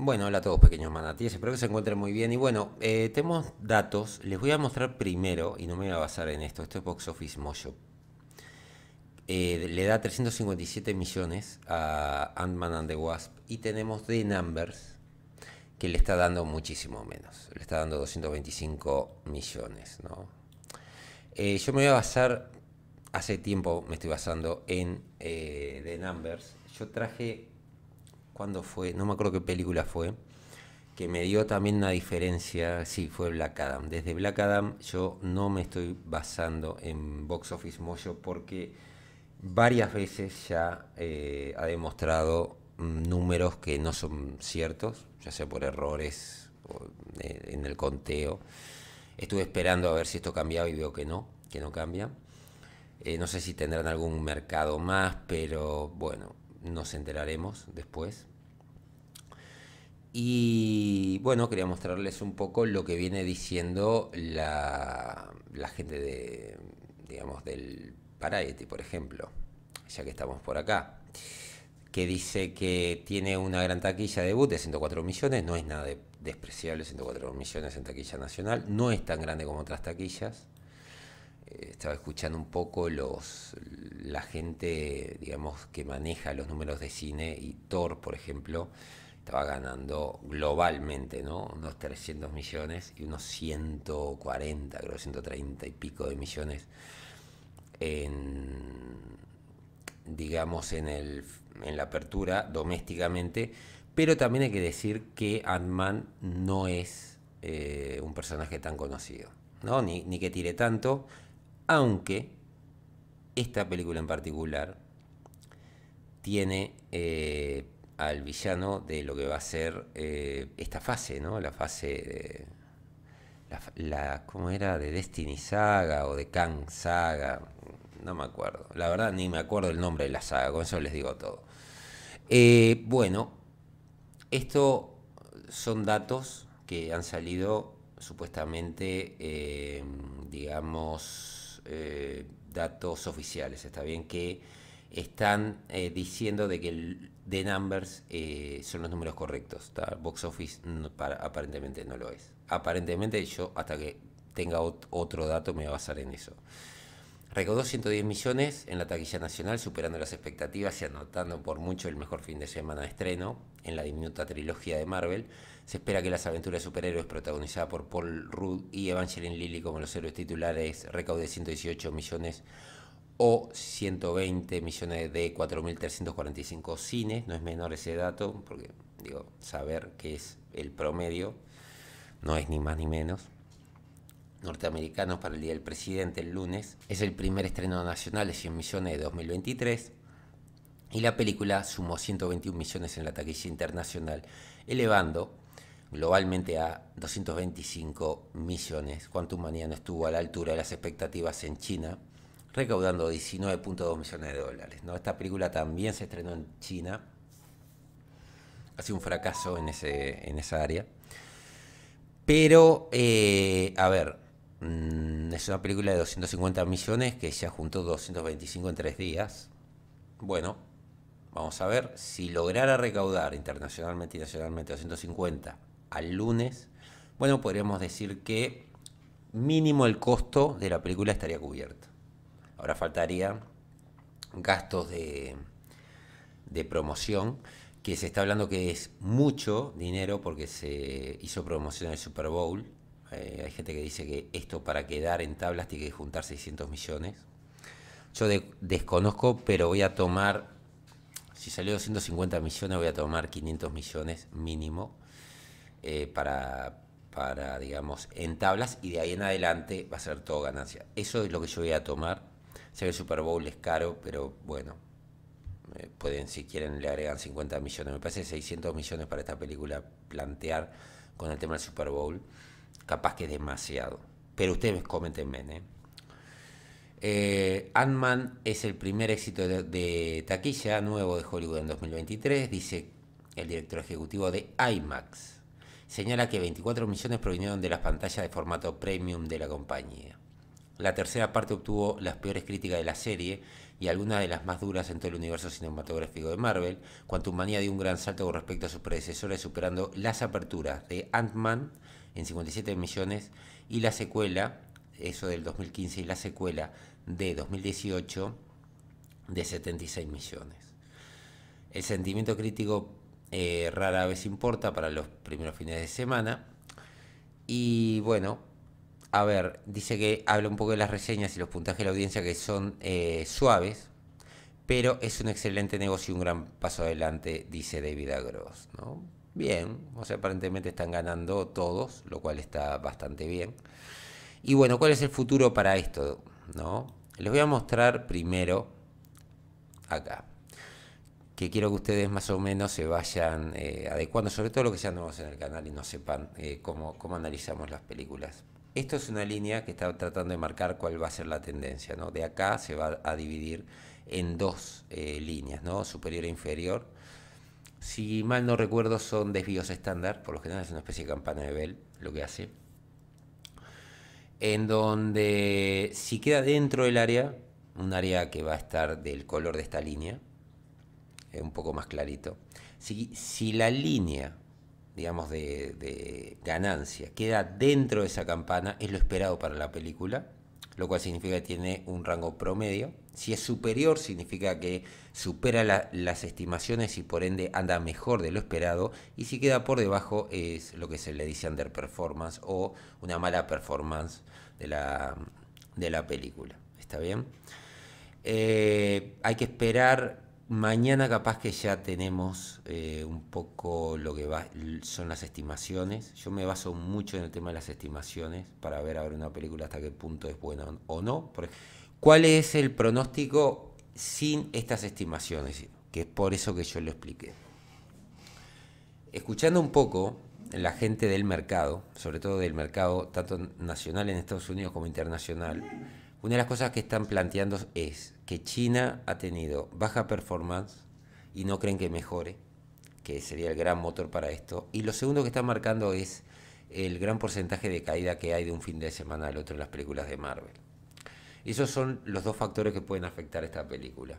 Bueno, hola a todos pequeños manatíes, espero que se encuentren muy bien. Y bueno, eh, tenemos datos, les voy a mostrar primero, y no me voy a basar en esto, esto es Box Office Mojo. Eh, le da 357 millones a Ant-Man and the Wasp y tenemos The Numbers que le está dando muchísimo menos, le está dando 225 millones. Eh, yo me voy a basar, hace tiempo me estoy basando en The Numbers, yo traje cuándo fue, no me acuerdo qué película fue, que me dio también una diferencia, sí, fue Black Adam. Desde Black Adam yo no me estoy basando en Box Office Mojo porque varias veces ya eh, ha demostrado mm, números que no son ciertos, ya sea por errores eh, en el conteo. Estuve esperando a ver si esto cambiaba y veo que no, que no cambia. Eh, no sé si tendrán algún mercado más, pero bueno, nos enteraremos después. Y bueno, quería mostrarles un poco lo que viene diciendo la, gente de, digamos, del paraíso por ejemplo, ya que estamos por acá, que dice que tiene una gran taquilla de debut de 104 millones, no es nada despreciable 104 millones en taquilla nacional, no es tan grande como otras taquillas, estaba escuchando un poco los la gente, digamos, que maneja los números de cine y Thor, por ejemplo, estaba ganando globalmente, ¿no? Unos 300 millones y unos 140, creo, 130 y pico de millones en, digamos, en, el, en la apertura domésticamente. Pero también hay que decir que Ant-Man no es eh, un personaje tan conocido, ¿no? Ni, ni que tire tanto aunque esta película en particular tiene eh, al villano de lo que va a ser eh, esta fase, ¿no? La fase de, la, ¿Cómo era? De Destiny Saga o de Kang Saga. No me acuerdo. La verdad ni me acuerdo el nombre de la saga. Con eso les digo todo. Eh, bueno, esto son datos que han salido supuestamente, digamos, eh, datos oficiales, está bien, que están eh, diciendo de que el Numbers eh, son los números correctos. Box Office aparentemente no lo es. Aparentemente yo hasta que tenga otro dato me voy a basar en eso. Recaudó 110 millones en la taquilla nacional, superando las expectativas y anotando por mucho el mejor fin de semana de estreno en la diminuta trilogía de Marvel. Se espera que las aventuras de superhéroes protagonizadas por Paul Rudd y Evangeline Lilly como los héroes titulares recaude 118 millones o 120 millones de 4.345 cines. No es menor ese dato, porque digo, saber que es el promedio no es ni más ni menos norteamericanos para el Día del Presidente el lunes. Es el primer estreno nacional de 100 millones de 2023 y la película sumó 121 millones en la taquilla internacional, elevando globalmente a 225 millones. Quantum Mania no estuvo a la altura de las expectativas en China, recaudando 19.2 millones de dólares. ¿no? Esta película también se estrenó en China. Ha sido un fracaso en, ese, en esa área. Pero, eh, a ver, Mm, es una película de 250 millones que ya juntó 225 en tres días. Bueno, vamos a ver si lograra recaudar internacionalmente y nacionalmente 250 al lunes. Bueno, podríamos decir que mínimo el costo de la película estaría cubierto. Ahora faltaría gastos de, promoción, que se está hablando que es mucho dinero porque se hizo promoción en el Super Bowl eh, hay gente que dice que esto para quedar en tablas tiene que juntar 600 millones. Yo desconozco, pero voy a tomar, si salió 250 millones, voy a tomar 500 millones mínimo eh, para, digamos, en tablas y de ahí en adelante va a ser todo ganancia. Eso es lo que yo voy a tomar. Sé que el Super Bowl es caro, pero bueno, eh, pueden, si quieren, le agregan 50 millones. Me parece 600 millones para esta película plantear con el tema del Super Bowl capaz que es demasiado. Pero ustedes comentenme... ¿eh? Eh, ant man es el primer éxito de, taquilla nuevo de Hollywood en 2023, dice el director ejecutivo de IMAX. Señala que 24 millones provinieron de las pantallas de formato premium de la compañía. La tercera parte obtuvo las peores críticas de la serie y algunas de las más duras en todo el universo cinematográfico de Marvel. manía dio un gran salto con respecto a sus predecesores, superando las aperturas de Ant-Man, en 57 millones y la secuela, eso del 2015 y la secuela de 2018 de 76 millones. El sentimiento crítico eh, rara vez importa para los primeros fines de semana. Y bueno, a ver, dice que habla un poco de las reseñas y los puntajes de la audiencia que son eh, suaves, pero es un excelente negocio y un gran paso adelante, dice David Agros, ¿no? bien, o sea, aparentemente están ganando todos, lo cual está bastante bien. Y bueno, ¿cuál es el futuro para esto? ¿No? Les voy a mostrar primero acá, que quiero que ustedes más o menos se vayan eh, adecuando, sobre todo lo que ya nuevos en el canal y no sepan eh, cómo, analizamos las películas. Esto es una línea que está tratando de marcar cuál va a ser la tendencia, ¿no? De acá se va a dividir en dos eh, líneas, ¿no? Superior e inferior si mal no recuerdo, son desvíos estándar, por lo general es una especie de campana de Bell lo que hace. En donde si queda dentro del área, un área que va a estar del color de esta línea, es eh, un poco más clarito. Si, la línea, digamos, de, de ganancia queda dentro de esa campana, es lo esperado para la película, lo cual significa que tiene un rango promedio. Si es superior, significa que supera las estimaciones y por ende anda mejor de lo esperado. Y si queda por debajo, es lo que se le dice underperformance o una mala performance de la, de la película. ¿Está bien? Eh, hay que esperar Mañana capaz que ya tenemos eh, un poco lo que va, son las estimaciones. Yo me baso mucho en el tema de las estimaciones para ver ahora una película hasta qué punto es buena o no. ¿Cuál es el pronóstico sin estas estimaciones? Que es por eso que yo lo expliqué. Escuchando un poco la gente del mercado, sobre todo del mercado tanto nacional en Estados Unidos como internacional, una de las cosas que están planteando es que China ha tenido baja performance y no creen que mejore, que sería el gran motor para esto. Y lo segundo que están marcando es el gran porcentaje de caída que hay de un fin de semana al otro en las películas de Marvel. Esos son los dos factores que pueden afectar esta película.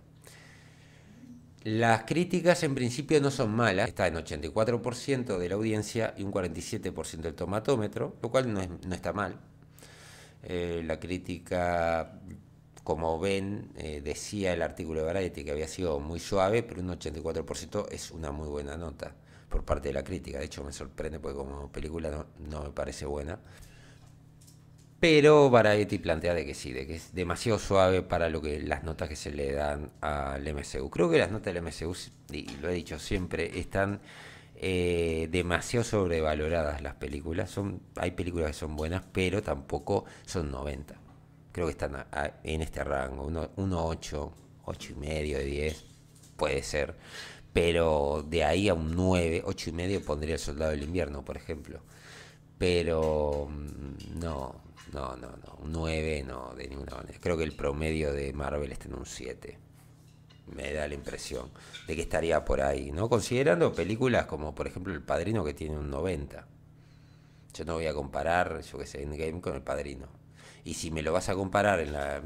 Las críticas en principio no son malas, está en 84% de la audiencia y un 47% del tomatómetro, lo cual no, no está mal. Eh, la crítica, como ven, eh, decía el artículo de Variety que había sido muy suave, pero un 84% es una muy buena nota por parte de la crítica. De hecho, me sorprende porque como película no, me parece buena. Pero Variety plantea de que sí, de que es demasiado suave para lo que las notas que se le dan al MCU. Creo que las notas del MCU, y lo he dicho siempre, están eh, demasiado sobrevaloradas las películas. Son, hay películas que son buenas, pero tampoco son 90. Creo que están en este rango, 1.8, 8.5, y medio 10, puede ser. Pero de ahí a un 9, 8.5 y medio pondría El Soldado del Invierno, por ejemplo. Pero mm, no, no, no, no, un 9 no, de ninguna manera. Creo que el promedio de Marvel está en un 7 me da la impresión de que estaría por ahí, ¿no? Considerando películas como, por ejemplo, El Padrino que tiene un 90. Yo no voy a comparar, yo qué sé, Endgame con El Padrino. Y si me lo vas a comparar en la,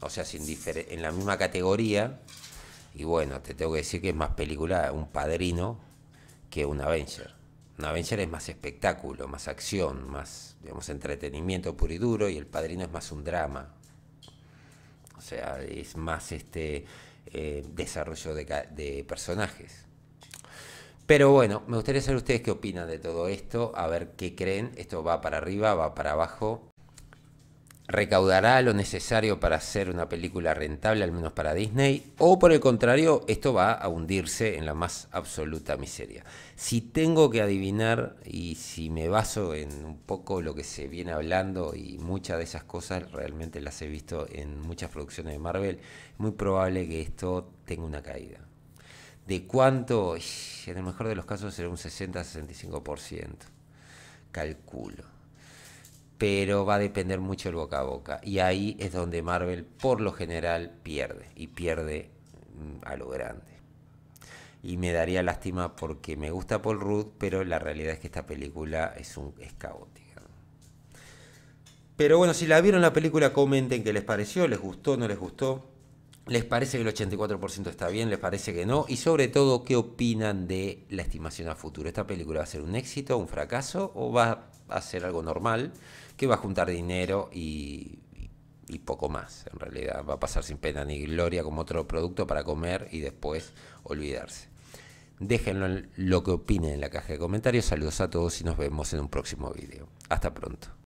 o sea, sin en la misma categoría, y bueno, te tengo que decir que es más película un Padrino que un Avenger. Un Avenger es más espectáculo, más acción, más, digamos, entretenimiento puro y duro, y El Padrino es más un drama. O sea, es más este eh, desarrollo de, de, personajes. Pero bueno, me gustaría saber ustedes qué opinan de todo esto, a ver qué creen. Esto va para arriba, va para abajo recaudará lo necesario para hacer una película rentable, al menos para Disney, o por el contrario, esto va a hundirse en la más absoluta miseria. Si tengo que adivinar y si me baso en un poco lo que se viene hablando y muchas de esas cosas realmente las he visto en muchas producciones de Marvel, es muy probable que esto tenga una caída. ¿De cuánto? En el mejor de los casos será un 60-65%. Calculo pero va a depender mucho el boca a boca. Y ahí es donde Marvel por lo general pierde, y pierde mm, a lo grande. Y me daría lástima porque me gusta Paul Rudd, pero la realidad es que esta película es, un, es caótica. Pero bueno, si la vieron la película, comenten qué les pareció, les gustó, no les gustó. ¿Les parece que el 84% está bien? ¿Les parece que no? Y sobre todo, ¿qué opinan de la estimación a futuro? ¿Esta película va a ser un éxito, un fracaso o va a ser algo normal que va a juntar dinero y, poco más? En realidad, va a pasar sin pena ni gloria como otro producto para comer y después olvidarse. Déjenlo lo que opinen en la caja de comentarios. Saludos a todos y nos vemos en un próximo video. Hasta pronto.